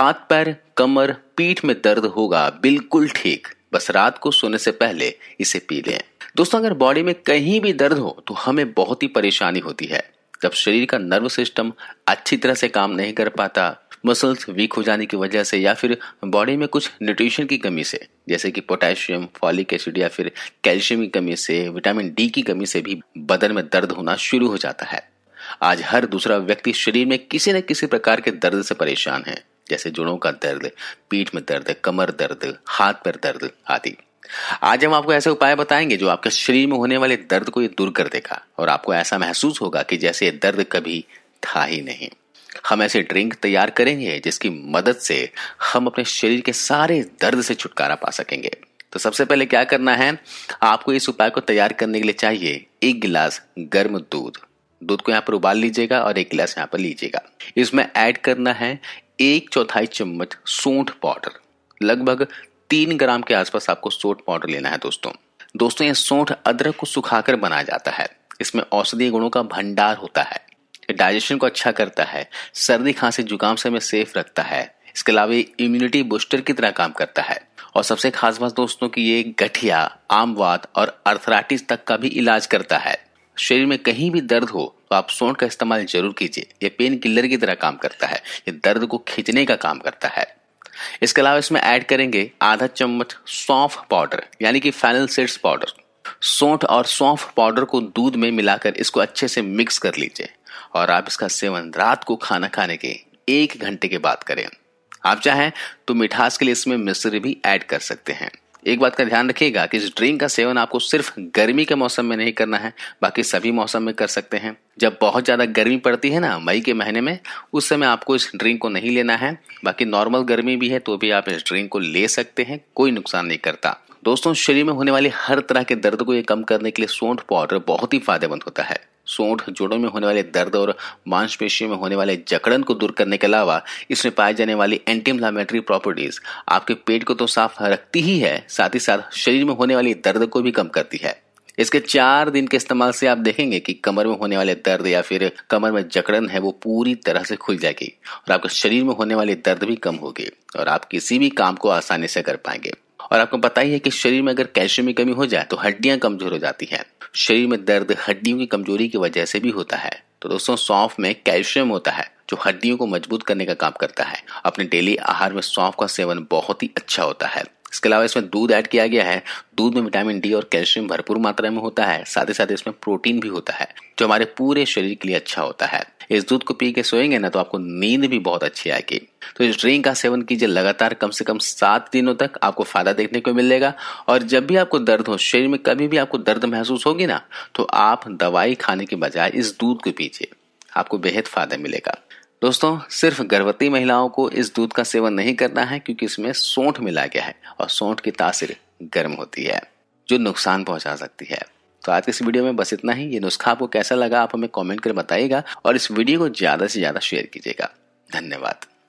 हाथ पैर कमर पीठ में दर्द होगा बिल्कुल ठीक बस रात को सोने से पहले इसे पी लें दोस्तों अगर बॉडी में कहीं भी दर्द हो तो हमें बहुत ही परेशानी होती है जब शरीर का नर्व सिस्टम अच्छी तरह से काम नहीं कर पाता मसल्स वीक हो जाने की वजह से या फिर बॉडी में कुछ न्यूट्रिशन की कमी से जैसे कि पोटेशियम फॉलिक एसिड या फिर कैल्शियम की कमी से विटामिन डी की कमी से भी बदन में दर्द होना शुरू हो जाता है आज हर दूसरा व्यक्ति शरीर में किसी न किसी प्रकार के दर्द से परेशान है जैसे जुड़ों का दर्द पीठ में दर्द कमर दर्द हाथ पर दर्द आदि आज हम आपको ऐसे उपाय बताएंगे जो आपके शरीर में होने वाले दर्द को ये दूर कर देगा और आपको ऐसा महसूस होगा कि जैसे ये दर्द कभी था ही नहीं हम ऐसे ड्रिंक तैयार करेंगे जिसकी मदद से हम अपने शरीर के सारे दर्द से छुटकारा पा सकेंगे तो सबसे पहले क्या करना है आपको इस उपाय को तैयार करने के लिए चाहिए एक गिलास गर्म दूध दूध को यहाँ पर उबाल लीजिएगा और एक गिलास यहाँ पर लीजिएगा इसमें ऐड करना है एक चौथाई चम्मच सोंठ पाउडर लगभग तीन ग्राम के आसपास आपको सोंठ पाउडर लेना है दोस्तों दोस्तों यह सोंठ अदरक को सुखाकर बनाया जाता है इसमें औषधीय गुणों का भंडार होता है डाइजेशन को अच्छा करता है सर्दी खांसी जुकाम से हमें सेफ रखता है इसके अलावा ये इम्यूनिटी बूस्टर की तरह काम करता है और सबसे खास बात दोस्तों कि ये गठिया आमवाद और अर्थराइटिस तक का भी इलाज करता है शरीर में कहीं भी दर्द हो तो आप सोंठ का इस्तेमाल जरूर कीजिए ये पेन किलर की तरह काम करता है ये दर्द को खींचने का काम करता है इसके अलावा इसमें ऐड करेंगे आधा चम्मच सौंफ पाउडर यानी कि फैनल सीड्स पाउडर सौंठ और सौंफ पाउडर को दूध में मिलाकर इसको अच्छे से मिक्स कर लीजिए और आप इसका सेवन रात को खाना खाने के एक घंटे के बाद करें आप चाहें तो मिठास के लिए इसमें मिश्री भी ऐड कर सकते हैं एक बात का ध्यान रखिएगा कि इस ड्रिंक का सेवन आपको सिर्फ गर्मी के मौसम में नहीं करना है बाकी सभी मौसम में कर सकते हैं जब बहुत ज़्यादा गर्मी पड़ती है ना मई के महीने में उस समय आपको इस ड्रिंक को नहीं लेना है बाकी नॉर्मल गर्मी भी है तो भी आप इस ड्रिंक को ले सकते हैं कोई नुकसान नहीं करता दोस्तों शरीर में होने वाले हर तरह के दर्द को ये कम करने के लिए सोंठ पाउडर बहुत ही फायदेमंद होता है सोंठ जोड़ों में होने वाले दर्द और मांसपेशियों में होने वाले जकड़न को दूर करने के अलावा इसमें पाए जाने वाली एंटी इंफ्लामेटरी प्रॉपर्टीज आपके पेट को तो साफ रखती ही है साथ ही साथ शरीर में होने वाली दर्द को भी कम करती है इसके चार दिन के इस्तेमाल से आप देखेंगे कि कमर में होने वाले दर्द या फिर कमर में जकड़न है वो पूरी तरह से खुल जाएगी और आपके शरीर में होने वाली दर्द भी कम होगी और आप किसी भी काम को आसानी से कर पाएंगे और आपको पता ही है कि शरीर में अगर कैल्शियम की कमी हो जाए तो हड्डियां कमजोर हो जाती है शरीर में दर्द हड्डियों की कमजोरी की वजह से भी होता है तो दोस्तों सौंफ में कैल्शियम होता है जो हड्डियों को मजबूत करने का काम करता है अपने डेली आहार में सौंफ का सेवन बहुत ही अच्छा होता है इसके अलावा इसमें दूध ऐड किया गया है दूध में विटामिन डी और कैल्शियम भरपूर मात्रा में होता है साथ ही साथ इसमें प्रोटीन भी होता है जो हमारे पूरे शरीर के लिए अच्छा होता है इस दूध को पी के सोएंगे ना तो आपको नींद भी बहुत अच्छी आएगी तो इस ड्रिंक का सेवन कीजिए लगातार कम से कम सात दिनों तक आपको फायदा देखने को मिलेगा और जब भी आपको दर्द हो शरीर में कभी भी आपको दर्द महसूस होगी ना तो आप दवाई खाने के बजाय इस दूध को पीजिए आपको बेहद फायदा मिलेगा दोस्तों सिर्फ गर्भवती महिलाओं को इस दूध का सेवन नहीं करना है क्योंकि इसमें सोंठ मिला गया है और सोंठ की तासीर गर्म होती है जो नुकसान पहुंचा सकती है तो आज के इस वीडियो में बस इतना ही ये नुस्खा आपको कैसा लगा आप हमें कमेंट कर बताइएगा और इस वीडियो को ज़्यादा से ज़्यादा शेयर कीजिएगा धन्यवाद